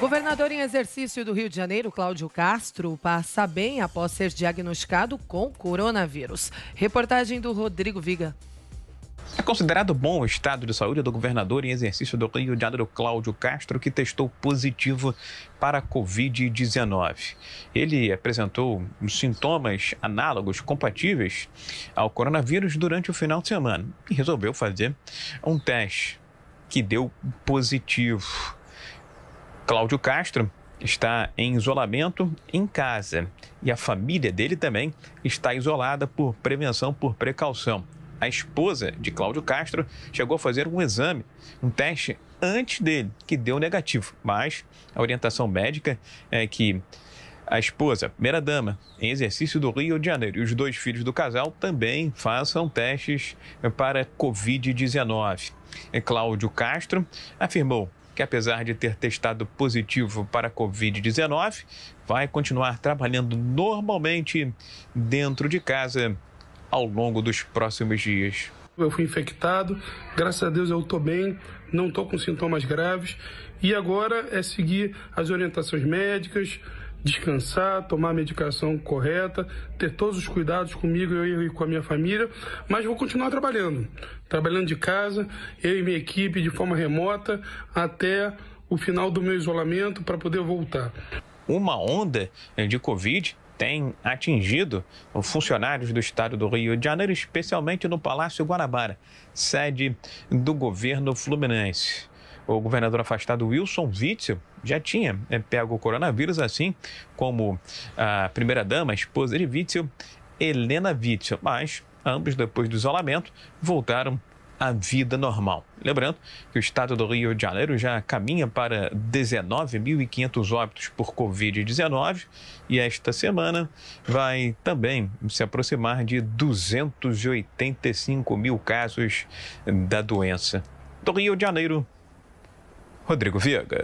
Governador em exercício do Rio de Janeiro, Cláudio Castro, passa bem após ser diagnosticado com coronavírus. Reportagem do Rodrigo Viga. É considerado bom o estado de saúde do governador em exercício do Rio de Janeiro, Cláudio Castro, que testou positivo para a Covid-19. Ele apresentou sintomas análogos, compatíveis ao coronavírus durante o final de semana e resolveu fazer um teste que deu positivo. Cláudio Castro está em isolamento em casa e a família dele também está isolada por prevenção, por precaução. A esposa de Cláudio Castro chegou a fazer um exame, um teste antes dele, que deu negativo, mas a orientação médica é que a esposa, primeira-dama, em exercício do Rio de Janeiro, e os dois filhos do casal também façam testes para Covid-19. Cláudio Castro afirmou que apesar de ter testado positivo para a Covid-19, vai continuar trabalhando normalmente dentro de casa ao longo dos próximos dias. Eu fui infectado, graças a Deus eu estou bem, não estou com sintomas graves e agora é seguir as orientações médicas, descansar, tomar a medicação correta, ter todos os cuidados comigo eu e com a minha família, mas vou continuar trabalhando, trabalhando de casa, eu e minha equipe de forma remota até o final do meu isolamento para poder voltar. Uma onda de Covid tem atingido funcionários do estado do Rio de Janeiro, especialmente no Palácio Guanabara, sede do governo fluminense. O governador afastado Wilson Witzel já tinha eh, pego o coronavírus, assim como a primeira-dama, a esposa de Witzel, Helena Witzel. Mas ambos, depois do isolamento, voltaram à vida normal. Lembrando que o estado do Rio de Janeiro já caminha para 19.500 óbitos por Covid-19 e esta semana vai também se aproximar de 285 mil casos da doença. Do Rio de Janeiro, Rodrigo Viega.